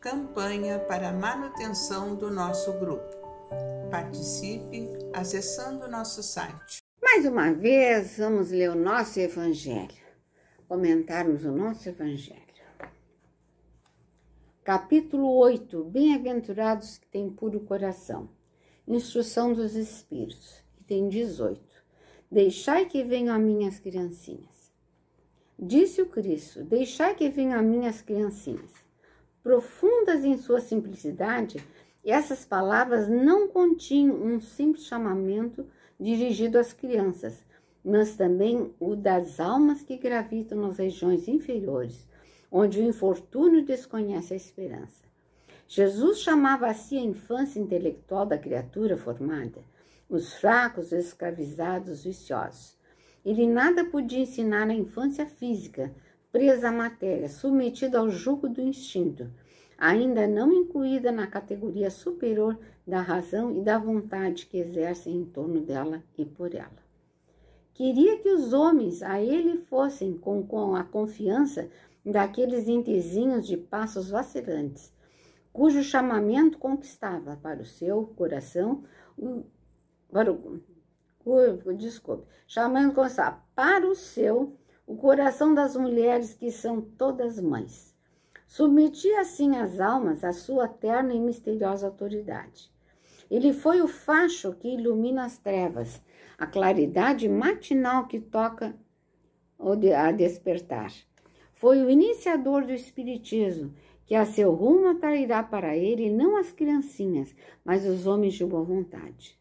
Campanha para manutenção do nosso grupo. Participe acessando o nosso site. Mais uma vez, vamos ler o nosso Evangelho, comentarmos o nosso Evangelho. Capítulo 8: Bem-aventurados que têm puro coração. Instrução dos Espíritos, tem 18. Deixai que venham as minhas criancinhas. Disse o Cristo: Deixai que venham as minhas criancinhas Profundas em sua simplicidade, essas palavras não continham um simples chamamento dirigido às crianças, mas também o das almas que gravitam nas regiões inferiores, onde o infortúnio desconhece a esperança. Jesus chamava a si a infância intelectual da criatura formada, os fracos, os escravizados, os viciosos. Ele nada podia ensinar à infância física, presa à matéria, submetida ao jugo do instinto, ainda não incluída na categoria superior da razão e da vontade que exercem em torno dela e por ela. Queria que os homens a ele fossem com, com a confiança daqueles entezinhos de passos vacilantes, cujo chamamento conquistava para o seu coração para o, desculpe, chamando para o seu o coração das mulheres que são todas mães. Submetia assim as almas à sua terna e misteriosa autoridade. Ele foi o facho que ilumina as trevas, a claridade matinal que toca a despertar. Foi o iniciador do Espiritismo, que a seu rumo atrairá para ele não as criancinhas, mas os homens de boa vontade.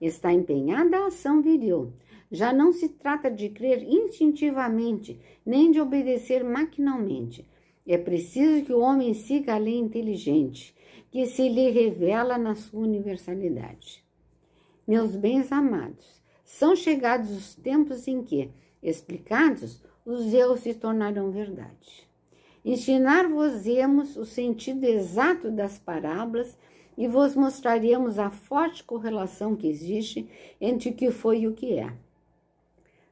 Está empenhada a ação viril, já não se trata de crer instintivamente, nem de obedecer maquinalmente. É preciso que o homem siga a lei inteligente, que se lhe revela na sua universalidade. Meus bens amados, são chegados os tempos em que, explicados, os erros se tornarão verdade. Ensinar-vos-emos o sentido exato das parábolas e vos mostraremos a forte correlação que existe entre o que foi e o que é.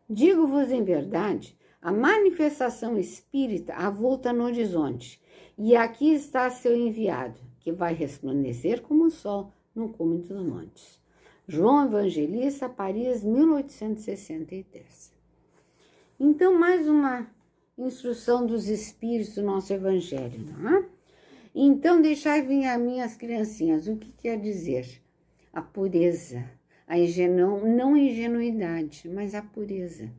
Digo-vos em verdade, a manifestação espírita avulta no horizonte, e aqui está seu enviado, que vai resplandecer como o sol no cume dos montes. João Evangelista, Paris, 1863. Então, mais uma instrução dos espíritos do nosso evangelho, não é? Então, deixai vir a mim as criancinhas. O que quer dizer? A pureza, a ingenu... não a ingenuidade, mas a pureza.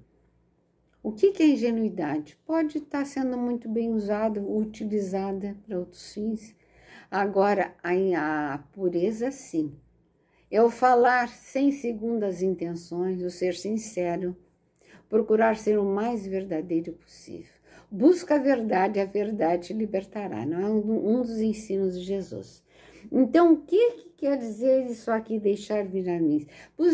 O que, é ingenuidade? Pode estar tá sendo muito bem usada, utilizada para outros fins. Agora, a, a pureza, sim. Eu falar sem segundas intenções, o ser sincero, procurar ser o mais verdadeiro possível. Busca a verdade, a verdade libertará. Não é um dos ensinos de Jesus. Então, o que, quer dizer isso aqui, deixar vir a mim?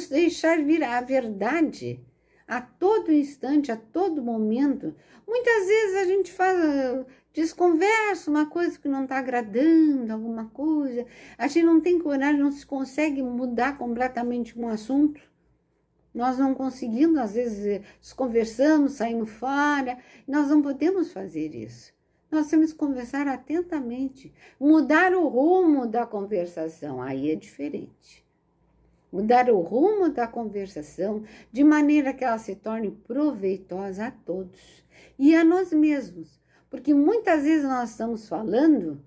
deixar vir a verdade a todo instante, a todo momento. Muitas vezes a gente fala, desconversa uma coisa que não está agradando, alguma coisa. A gente não tem coragem, não se consegue mudar completamente um assunto. Nós não conseguimos, às vezes, desconversamos, saímos fora. Nós não podemos fazer isso. Nós temos que conversar atentamente, mudar o rumo da conversação, aí é diferente. Mudar o rumo da conversação de maneira que ela se torne proveitosa a todos e a nós mesmos, porque muitas vezes nós estamos falando,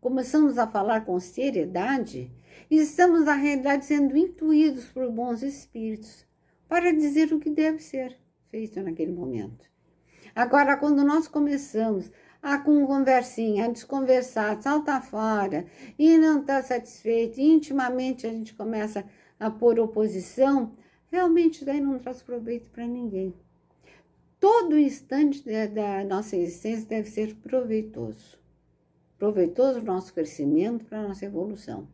começamos a falar com seriedade e estamos, na realidade, sendo intuídos por bons espíritos para dizer o que deve ser feito naquele momento. Agora, quando nós começamos ah, com conversinha, desconversar, salta fora e não está satisfeito, e intimamente a gente começa a pôr oposição, realmente daí não traz proveito para ninguém. Todo instante da, da nossa existência deve ser proveitoso. Proveitoso para o nosso crescimento, para a nossa evolução.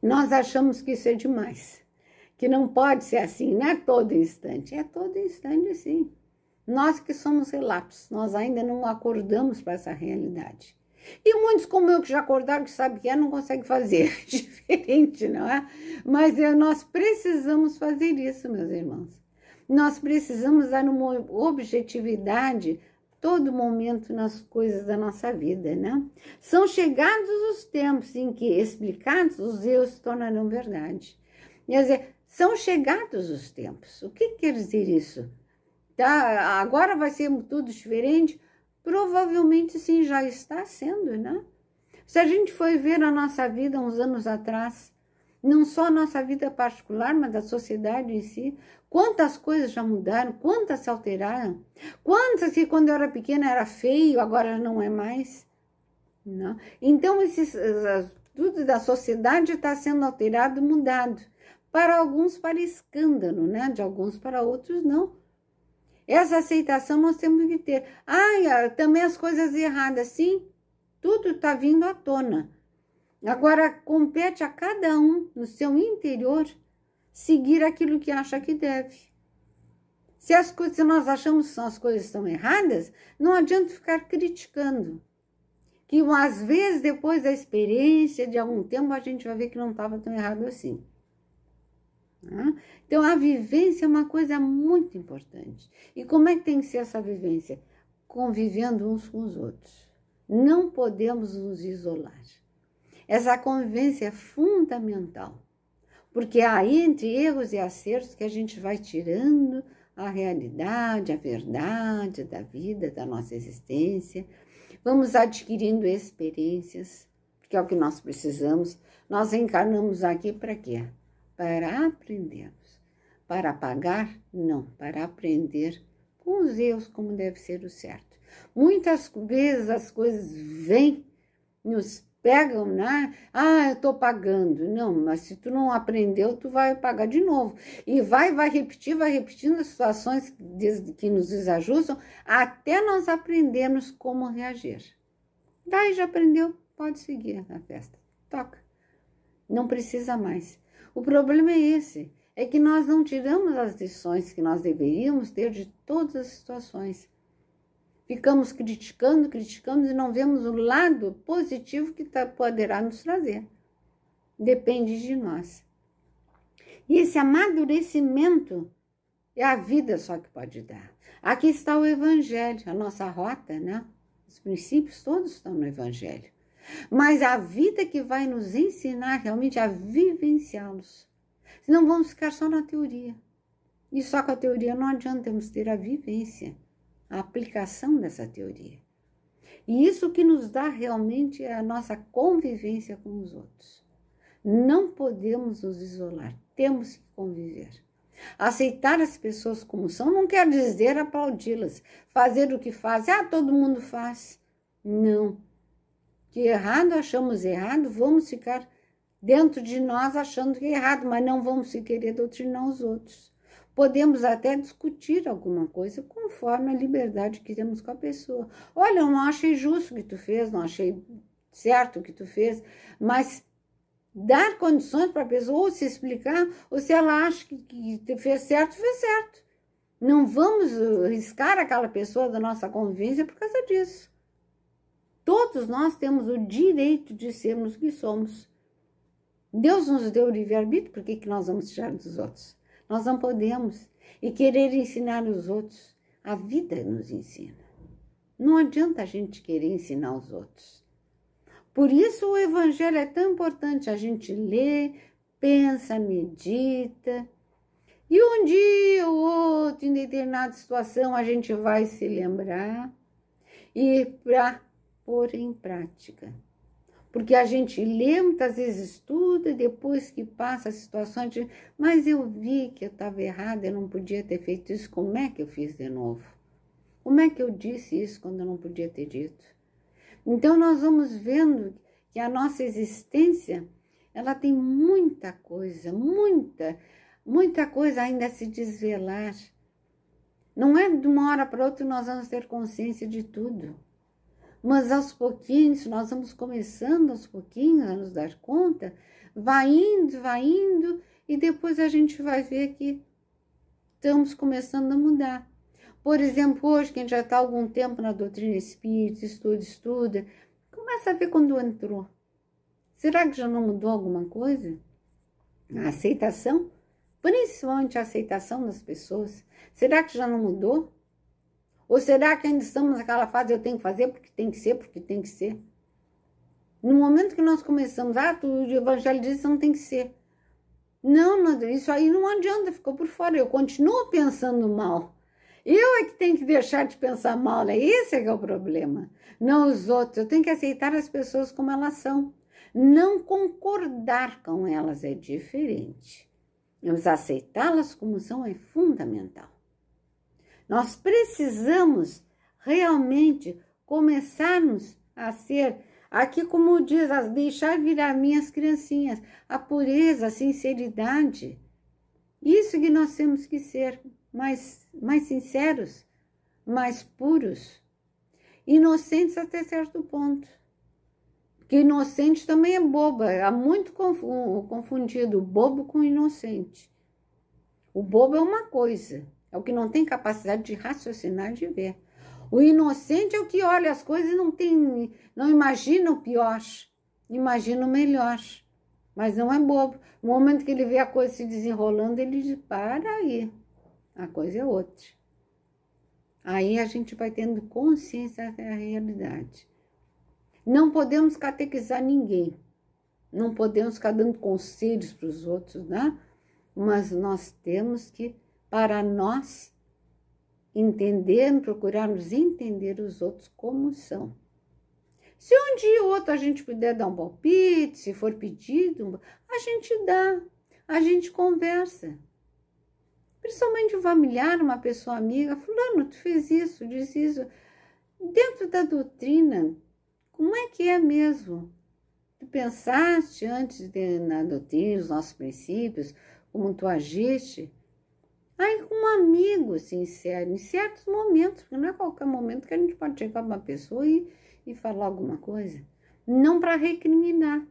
Nós achamos que isso é demais, que não pode ser assim, não é todo instante, é todo instante sim. Nós que somos relapsos, nós ainda não acordamos para essa realidade. E muitos como eu que já acordaram, que sabem que é, não conseguem fazer diferente, não é? Mas é, nós precisamos fazer isso, meus irmãos. Nós precisamos dar uma objetividade todo momento nas coisas da nossa vida, né? São chegados os tempos em que, explicados, os erros se tornarão verdade. Quer dizer, são chegados os tempos. O que quer dizer isso? Tá? Agora vai ser tudo diferente? Provavelmente sim, já está sendo, né? Se a gente foi ver a nossa vida uns anos atrás, não só a nossa vida particular, mas da sociedade em si, quantas coisas já mudaram, quantas se alteraram, quantas que quando eu era pequena era feio, agora não é mais. Não? Né? Então, esses, tudo da sociedade está sendo alterado, mudado. Para alguns para escândalo, né? De alguns para outros não essa aceitação nós temos que ter. Ah, também as coisas erradas, sim, tudo está vindo à tona. Agora, compete a cada um, no seu interior, seguir aquilo que acha que deve. Se, as coisas, se nós achamos que as coisas estão erradas, não adianta ficar criticando. Que às vezes, depois da experiência, de algum tempo, a gente vai ver que não estava tão errado assim. Né? Então, a vivência é uma coisa muito importante. E como é que tem que ser essa vivência? Convivendo uns com os outros. Não podemos nos isolar. Essa convivência é fundamental, porque é aí, entre erros e acertos, que a gente vai tirando a realidade, a verdade da vida, da nossa existência. Vamos adquirindo experiências, porque é o que nós precisamos. Nós encarnamos aqui para quê? para aprendermos. Para pagar não, para aprender com os erros como deve ser o certo. Muitas vezes as coisas vêm, nos pegam, né? Ah, eu estou pagando. Não, mas se tu não aprendeu, tu vai pagar de novo. E vai, vai repetir, vai repetindo as situações que nos desajustam até nós aprendermos como reagir. Daí já aprendeu, pode seguir na festa. Toca. Não precisa mais. O problema é esse, é que nós não tiramos as lições que nós deveríamos ter de todas as situações. Ficamos criticando, criticando e não vemos o lado positivo que tá, poderá nos trazer. Depende de nós. E esse amadurecimento é a vida só que pode dar. Aqui está o Evangelho, a nossa rota, né? Os princípios todos estão no Evangelho. Mas a vida que vai nos ensinar realmente a vivenciá-los. Senão vamos ficar só na teoria. E só com a teoria não adianta, temos ter a vivência, a aplicação dessa teoria. E isso que nos dá realmente é a nossa convivência com os outros. Não podemos nos isolar, temos que conviver. Aceitar as pessoas como são não quer dizer aplaudi-las, fazer o que fazem, ah, todo mundo faz. Não, que errado achamos errado, vamos ficar dentro de nós achando que é errado, mas não vamos se querer doutrinar os outros. Podemos até discutir alguma coisa conforme a liberdade que temos com a pessoa. Olha, eu não achei justo o que tu fez, não achei certo o que tu fez, mas dar condições para a pessoa ou se explicar, ou se ela acha que, que fez certo, fez certo. Não vamos riscar aquela pessoa da nossa convivência por causa disso. Todos nós temos o direito de sermos o que somos. Deus nos deu o livre-arbítrio, por que, que nós vamos tirar dos outros? Nós não podemos. E querer ensinar os outros, a vida nos ensina. Não adianta a gente querer ensinar os outros. Por isso o evangelho é tão importante. A gente lê, pensa, medita. E um dia ou outro, em determinada situação, a gente vai se lembrar. E para pôr em prática. Porque a gente lê, muitas vezes estuda, e depois que passa a situação, de, mas eu vi que eu estava errada, eu não podia ter feito isso, como é que eu fiz de novo? Como é que eu disse isso quando eu não podia ter dito? Então, nós vamos vendo que a nossa existência, ela tem muita coisa, muita, muita coisa ainda a se desvelar. Não é de uma hora para outra nós vamos ter consciência de tudo mas aos pouquinhos, nós vamos começando aos pouquinhos a nos dar conta, vai indo, vai indo, e depois a gente vai ver que estamos começando a mudar. Por exemplo, hoje, quem já está algum tempo na doutrina espírita, estuda, estuda, começa a ver quando entrou. Será que já não mudou alguma coisa? A aceitação, principalmente a aceitação das pessoas, será que já não mudou? Ou será que ainda estamos naquela fase, eu tenho que fazer porque tem que ser, porque tem que ser? No momento que nós começamos, ah, tu, o evangelho que não tem que ser. Não, não, isso aí não adianta, ficou por fora. Eu continuo pensando mal. Eu é que tenho que deixar de pensar mal, É esse é que é o problema. Não os outros. Eu tenho que aceitar as pessoas como elas são. Não concordar com elas é diferente. Mas aceitá-las como são é fundamental. Nós precisamos realmente começarmos a ser, aqui como diz, as deixar virar minhas criancinhas, a pureza, a sinceridade. Isso que nós temos que ser mais, mais sinceros, mais puros, inocentes até certo ponto. Porque inocente também é boba, há é muito confundido bobo com inocente. O bobo é uma coisa, é o que não tem capacidade de raciocinar, de ver. O inocente é o que olha as coisas e não tem, não imagina o pior, imagina o melhor. Mas não é bobo. No momento que ele vê a coisa se desenrolando, ele diz: para aí, a coisa é outra. Aí a gente vai tendo consciência da realidade. Não podemos catequizar ninguém. Não podemos ficar dando conselhos para os outros, né? Mas nós temos que para nós entender, procurarmos entender os outros como são. Se um dia ou outro a gente puder dar um palpite, se for pedido, a gente dá, a gente conversa. Principalmente o familiar, uma pessoa amiga, fulano, tu fez isso, diz isso. Dentro da doutrina, como é que é mesmo? Tu pensaste antes de, na doutrina, os nossos princípios, como tu agiste? Aí com um amigo sincero, assim, é, em certos momentos, porque não é qualquer momento que a gente pode chegar uma pessoa e, e falar alguma coisa. Não para recriminar,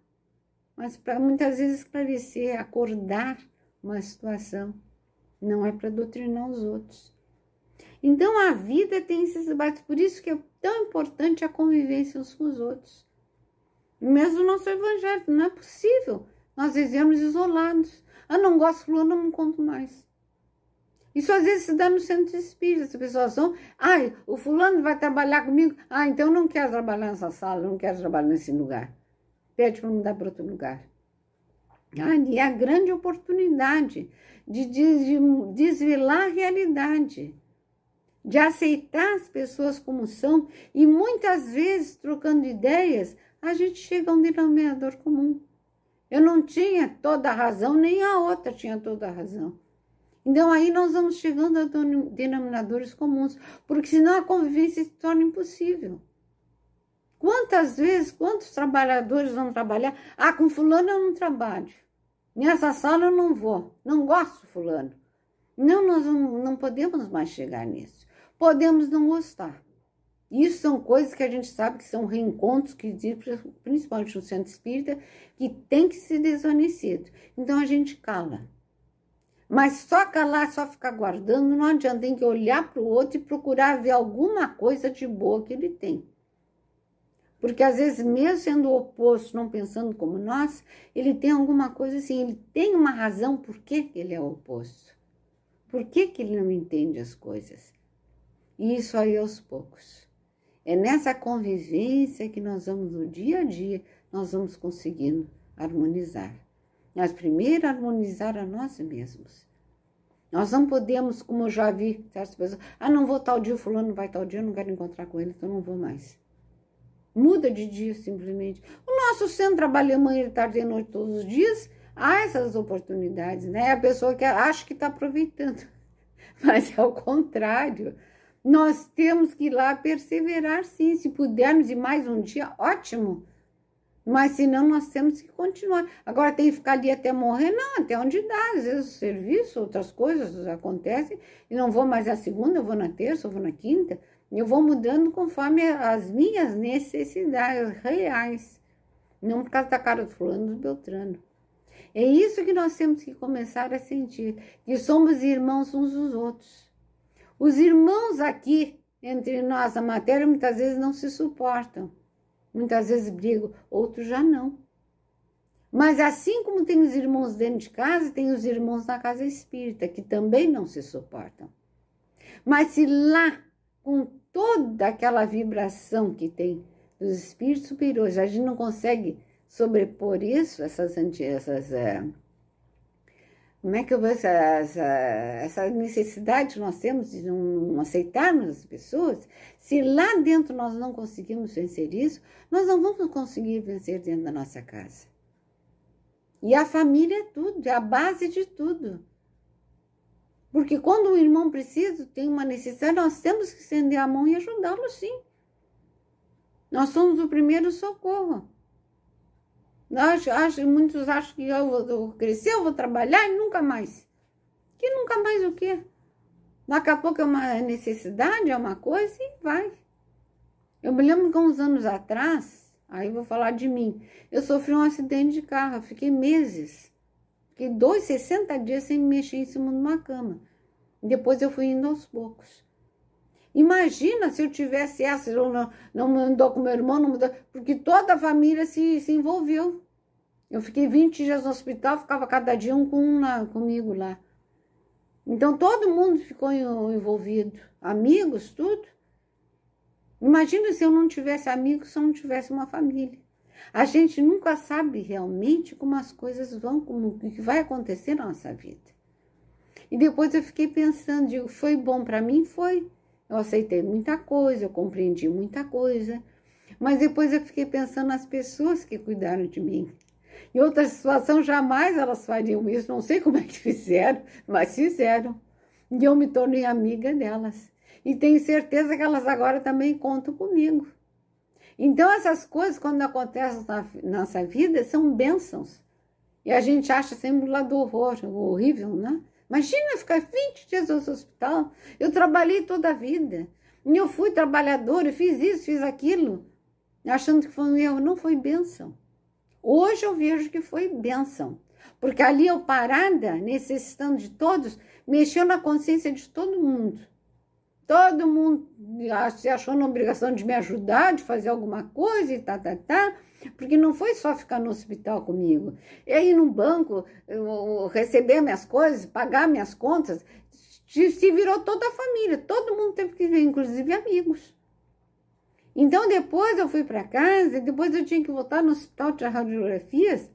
mas para muitas vezes esclarecer, acordar uma situação. Não é para doutrinar os outros. Então a vida tem esses debates, por isso que é tão importante a convivência uns com os outros. Mesmo o nosso evangelho, não é possível nós vivemos isolados. Ah, não gosto, fulano, não me conto mais. Isso às vezes se dá no centro espírita. As pessoas são, ai, o fulano vai trabalhar comigo. Ah, então não quero trabalhar nessa sala, não quero trabalhar nesse lugar. Pede para mudar para outro lugar. Ah, e a grande oportunidade de, de, de desvelar a realidade, de aceitar as pessoas como são e muitas vezes trocando ideias, a gente chega a um denominador comum. Eu não tinha toda a razão, nem a outra tinha toda a razão. Então aí nós vamos chegando a denominadores comuns, porque senão a convivência se torna impossível. Quantas vezes, quantos trabalhadores vão trabalhar? Ah, com fulano eu não trabalho. Nessa sala eu não vou. Não gosto fulano. Não, nós não, não podemos mais chegar nisso. Podemos não gostar. Isso são coisas que a gente sabe que são reencontros que existem, principalmente no centro espírita, que tem que ser desvanecido. Então a gente cala. Mas só calar, só ficar guardando, não adianta. Tem que olhar para o outro e procurar ver alguma coisa de boa que ele tem. Porque às vezes, mesmo sendo o oposto, não pensando como nós, ele tem alguma coisa assim, ele tem uma razão por que ele é o oposto. Por que, que ele não entende as coisas? E isso aí aos poucos. É nessa convivência que nós vamos, no dia a dia, nós vamos conseguindo harmonizar mas primeiro harmonizar a nós mesmos. Nós não podemos, como eu já vi certas pessoas, ah, não vou tal dia, fulano vai tal dia, eu não quero encontrar com ele, então não vou mais. Muda de dia, simplesmente. O nosso centro trabalha manhã, tarde e noite todos os dias, há essas oportunidades, né? A pessoa que acha que está aproveitando, mas é o contrário. Nós temos que ir lá perseverar, sim. Se pudermos ir mais um dia, ótimo. Mas senão nós temos que continuar. Agora tem que ficar ali até morrer? Não, até onde dá. Às vezes o serviço, outras coisas acontecem. E não vou mais na segunda, eu vou na terça, eu vou na quinta. Eu vou mudando conforme as minhas necessidades reais. Não por causa da cara do fulano do Beltrano. É isso que nós temos que começar a sentir. Que somos irmãos uns dos outros. Os irmãos aqui, entre nós, a matéria, muitas vezes não se suportam Muitas vezes brigam, outros já não. Mas assim como tem os irmãos dentro de casa, tem os irmãos na casa espírita, que também não se suportam. Mas se lá, com toda aquela vibração que tem dos espíritos superiores, a gente não consegue sobrepor isso, essas, essas eh, como é que eu vou essa, essa, essa necessidade que nós temos de não aceitarmos as pessoas? Se lá dentro nós não conseguimos vencer isso, nós não vamos conseguir vencer dentro da nossa casa. E a família é tudo, é a base de tudo. Porque quando o irmão precisa, tem uma necessidade, nós temos que estender a mão e ajudá-lo sim. Nós somos o primeiro socorro. Acho, acho, muitos acham que eu vou, vou crescer, eu vou trabalhar e nunca mais. Que nunca mais o quê? Daqui a pouco é uma necessidade, é uma coisa e vai. Eu me lembro que uns anos atrás, aí vou falar de mim, eu sofri um acidente de carro, fiquei meses. Fiquei dois, 60 dias sem me mexer em cima de uma cama. Depois eu fui indo aos poucos. Imagina se eu tivesse essa, eu não, não com meu irmão, não mandou, porque toda a família se, se envolveu. Eu fiquei 20 dias no hospital, ficava cada dia um com um lá, comigo lá. Então todo mundo ficou envolvido, amigos, tudo. Imagina se eu não tivesse amigos, se eu não tivesse uma família. A gente nunca sabe realmente como as coisas vão, como o que vai acontecer na nossa vida. E depois eu fiquei pensando, digo, foi bom para mim, foi. Eu aceitei muita coisa, eu compreendi muita coisa. Mas depois eu fiquei pensando nas pessoas que cuidaram de mim, em outra situação, jamais elas fariam isso, não sei como é que fizeram, mas fizeram. E eu me tornei amiga delas. E tenho certeza que elas agora também contam comigo. Então, essas coisas, quando acontecem na nossa vida, são bênçãos. E a gente acha sempre lá do horror, horrível, né? Imagina ficar 20 dias no hospital. Eu trabalhei toda a vida. E eu fui trabalhadora, eu fiz isso, fiz aquilo. Achando que foi um erro. Não foi bênção. Hoje eu vejo que foi bênção, porque ali eu parada, necessitando de todos, mexeu na consciência de todo mundo. Todo mundo ah, se achou na obrigação de me ajudar, de fazer alguma coisa e tá, tá, tá. Porque não foi só ficar no hospital comigo. E aí no banco, receber minhas coisas, pagar minhas contas, se virou toda a família. Todo mundo teve que vir, inclusive amigos. Então, depois eu fui para casa, depois eu tinha que voltar no hospital tirar radiografias.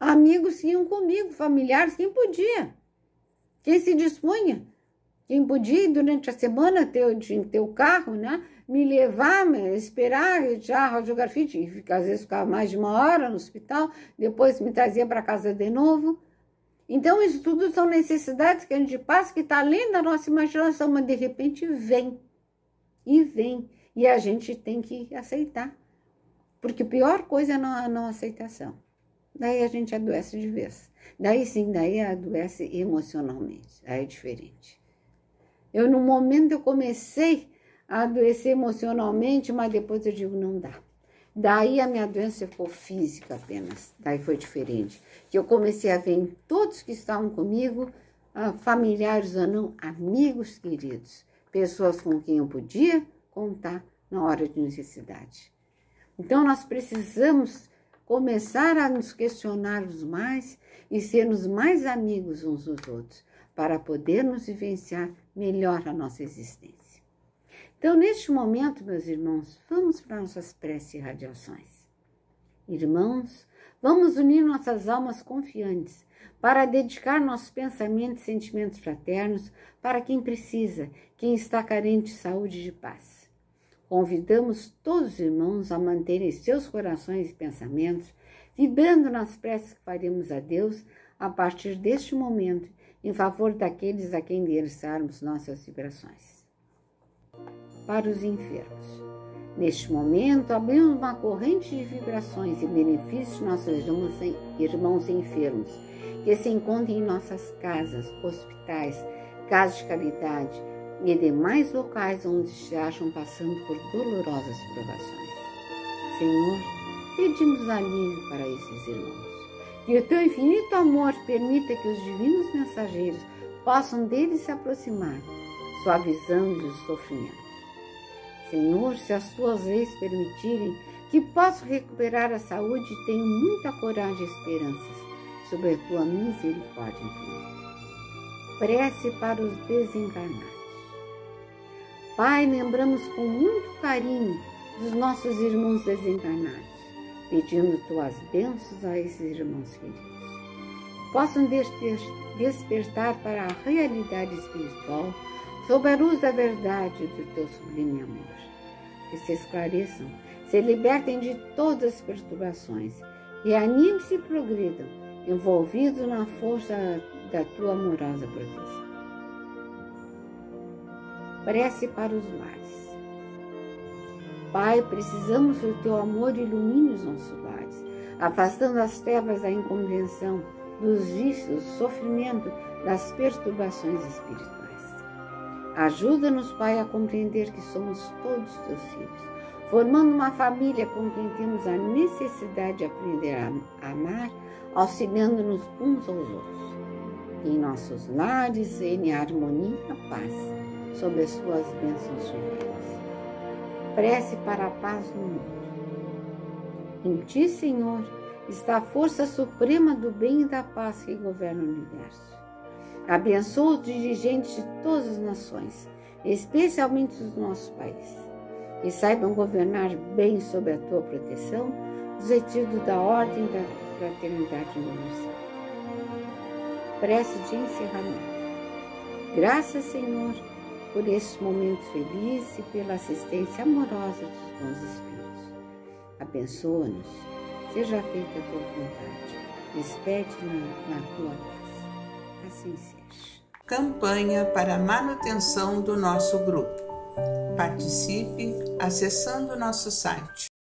Amigos iam comigo, familiares, quem podia. Quem se dispunha. Quem podia, durante a semana, ter, tinha que ter o carro, né? Me levar, me esperar, tirar a radiografia. Tinha que, às vezes ficava mais de uma hora no hospital, depois me trazia para casa de novo. Então, isso tudo são necessidades que a gente passa, que está além da nossa imaginação, mas de repente vem. E vem. E a gente tem que aceitar, porque a pior coisa é a não aceitação. Daí a gente adoece de vez. Daí sim, daí adoece emocionalmente. Aí é diferente. Eu, no momento, eu comecei a adoecer emocionalmente, mas depois eu digo, não dá. Daí a minha doença ficou física apenas. Daí foi diferente. Que eu comecei a ver em todos que estavam comigo, ah, familiares ou não, amigos queridos, pessoas com quem eu podia contar na hora de necessidade. Então, nós precisamos começar a nos questionarmos mais e sermos mais amigos uns dos outros, para podermos vivenciar melhor a nossa existência. Então, neste momento, meus irmãos, vamos para nossas preces e radiações. Irmãos, vamos unir nossas almas confiantes para dedicar nossos pensamentos e sentimentos fraternos para quem precisa, quem está carente de saúde e de paz. Convidamos todos os irmãos a manterem seus corações e pensamentos vibrando nas preces que faremos a Deus a partir deste momento em favor daqueles a quem endereçarmos nossas vibrações. Para os enfermos. Neste momento, abrimos uma corrente de vibrações e benefícios nossos irmãos enfermos que se encontram em nossas casas, hospitais, casas de caridade, e demais locais onde se acham passando por dolorosas provações. Senhor, pedimos alívio para esses irmãos. Que o teu infinito amor permita que os divinos mensageiros possam deles se aproximar, suavizando os sofrimentos. Senhor, se as tuas leis permitirem que possa recuperar a saúde, tenho muita coragem e esperanças sobre a tua misericórdia infinita. Prece para os desencarnados. Pai, lembramos com muito carinho dos nossos irmãos desencarnados, pedindo tuas bênçãos a esses irmãos queridos. Possam desper despertar para a realidade espiritual sob a luz da verdade do teu sublime amor. Que se esclareçam, se libertem de todas as perturbações, reanime-se e progridam, envolvidos na força da tua amorosa proteção prece para os lares. Pai, precisamos que o teu amor ilumine os nossos lares, afastando as trevas da incompreensão, dos vícios, do sofrimento, das perturbações espirituais. Ajuda-nos, Pai, a compreender que somos todos teus filhos, formando uma família com quem temos a necessidade de aprender a amar, auxiliando-nos uns aos outros. Em nossos lares, em harmonia, paz sobre as suas bênçãos divinas. Prece para a paz no mundo. Em ti, Senhor, está a força suprema do bem e da paz que governa o universo. Abençoa os dirigentes de todas as nações, especialmente os nossos países, e saibam governar bem sob a tua proteção, no sentido da ordem da fraternidade universal. Prece de encerramento. Graças, Senhor, por este momento feliz e pela assistência amorosa dos bons espíritos. Abençoa-nos, seja feita a tua vontade, despede-nos na tua paz. Assim seja. Campanha para a manutenção do nosso grupo. Participe acessando nosso site